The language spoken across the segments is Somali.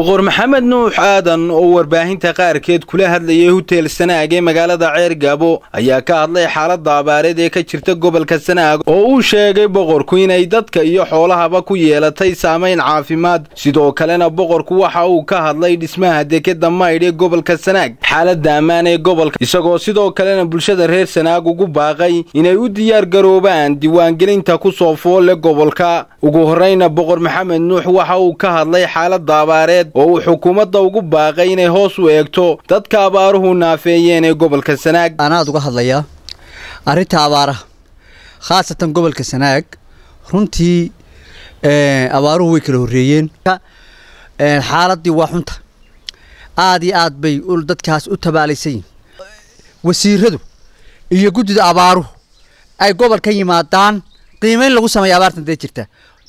boqor maxamed nuux aadan oo warbaahinta qaarkeed kula hadlayay hutel sanaag ee magaalada ceer gaabo ayaa ka hadlay xaaladda abaareed ee ka jirta gobolka sanaag oo uu sheegay boqorku inay dadka iyo xoolahaba ku yeelatay saamayn caafimaad sidoo kalena boqorku waxa uu ka hadlay dhismaha dekedda maydh ee gobolka sanaag xaaladda ammaan ee gobolka isagoo sidoo kalena bulshada reer sanaag ugu baaqay inay u diyaar garoobaan diiwaangelinta ku soo foolle gobolka ugu horrayna boqor maxamed nuux waxa uu ka hadlay xaaladda abaareed oo uu xukuumadda ugu baaqay inay hoos u eegto dadka abaaruhu naafeeyeen ee gobolka sanaag anaad uga hadlayaa arrinta abaaraha khaasatan gobolka sanaag runtii abaaruhu way kala horreeyeen xaaladii waa xunta aad iyo aad bay dadkaas u tabaalaysayiin wasiiradu iyo guddida abaaruhu ay gobolka yimaadaan qiimeyn lagu sameeya abaartan dee jirta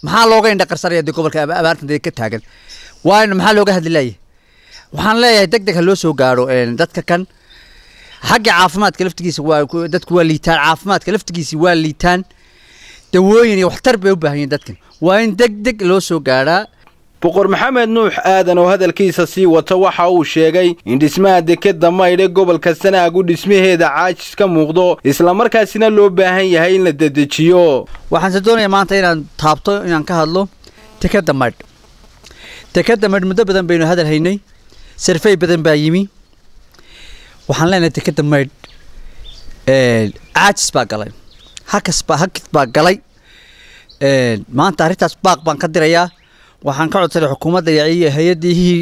maxaa looga indhaqarsanaya dee gobolka abaartan dee ka taagan waana maxaa looga hadli laayah waxaan leeyahay deg deg ha loo soo gaaro dadka kan xagga caafimaadka laftigiisa waa dadku waa liitaan caafimaadka laftigiisa waa liitaan dawooyin iyo waxtar bay u baahanyiin dadkan waa in deg deg loo soo gaadhaa boqor maxamed nuux aadan oo hadalkiisa sii wato waxa uu sheegay in dhismaha dekeda maydhe gobolka sanaagu dhismaheeda caajis ka muuqdo islamarkaasina loo baahan yahay in la dedejiyo waxaanse doonayaa maanta inaan taabto inaan ka hadlo dekeda maydh tekada maydhmuddo badan baynu hadal haynay sarfey badan baa yimi waxaan leenahay tekada maydh caajis baa galay hakas baa hakid baa galay maanta arrintaas baaq baan ka dirayaa waxaan ka codsaday xukuumadda iyo hay-adihii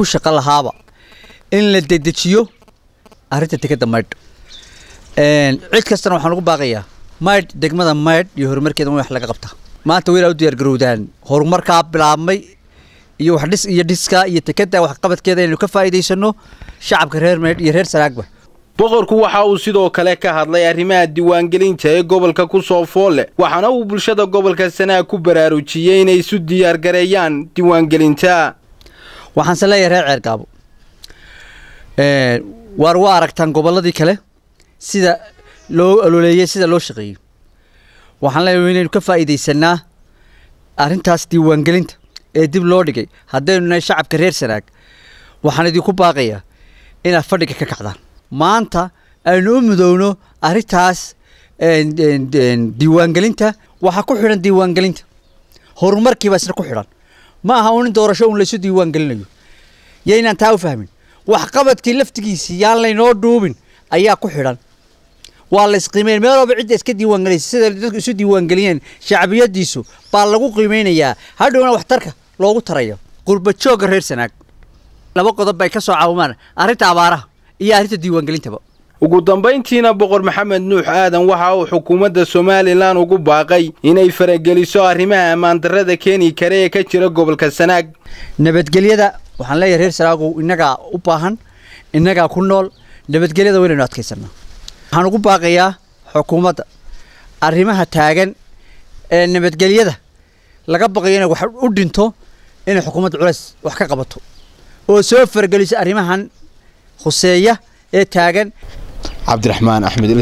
ku shaqo lahaaba in la dedejiyo arrinta tekada maydh cid kastana waxaan ugu baaqayaa maydh degmada maydh iyo horumarkeeda in wax laga qabta maanta wiilaa u diyaar garowdaan horumarkaa bilaabmay iyo waxdhis iyo dhiska iyo tekada waxqabadkeeda inaynu ka faa'iidaysano shacabka reer meedh iyo reer sanaagba boqorku waxa uu sidoo kale ka hadlay arrimaha diiwaangelinta ee gobolka ku soo foolle waxaana uu bulshada gobolka sanaa ku baraarujiyey inay isu diyaargareeyaan diiwaangelinta waxaanse leeyahay ceergaabo waar waa aragtaan gobolladii kale sida loo ololeeyey sida loo shaqeeyey waxaan leeyahay inaynu ka faa'iidaysanaa arrintaas diiwaangelinta ee dib loo dhigay haddaynu nahay shacabka reer sanaag waxaan idinku baaqayaa inaad fadhiga ka kacdaan maanta aynu u mudowno arrintaas diiwaangelinta waxaa ku xidhan diiwaangelinta horumarkiibaa isna ku xidhan ma aha unin doorasho un laysu diiwaangelinayo yo inaan taa u fahmin waxqabadkii laftigiisii yaan laynoo dhuubin ayaa ku xidhan waa la isqiimeyn meel cidda iska diiwaangelaysa sida dadku isu diiwaangeliyeen shacbiyadiisu baa lagu qiimeynayaa hadhowna waxtarka loogu tarayo qurba reer sanaag laba qodob bay ka soo caawimaan arrinta abaaraha iyo arrinta diiwaangelintaba ugu dambayntiina boqor maxamed nuux aadan waxa uu xukuumadda somalilan ugu baaqay inay farageliso arrimaha ammaandarrada keeni kare ee ka jira gobolka sanaag nabadgelyada waxaan leeyahay reer sanaagu innagaa u baahan innagaa ku nool nabadgelyada waynaynu adkaysannaa waxaan ugu baaqayaa xukuumadda arrimaha taagan ee nabadgelyada laga baqayo inay wax u dhinto inay xukuumadda culays wax ka qabato oo soo fargeliso arrimahan khuseeya ee taagan cabdiraxmaan axmed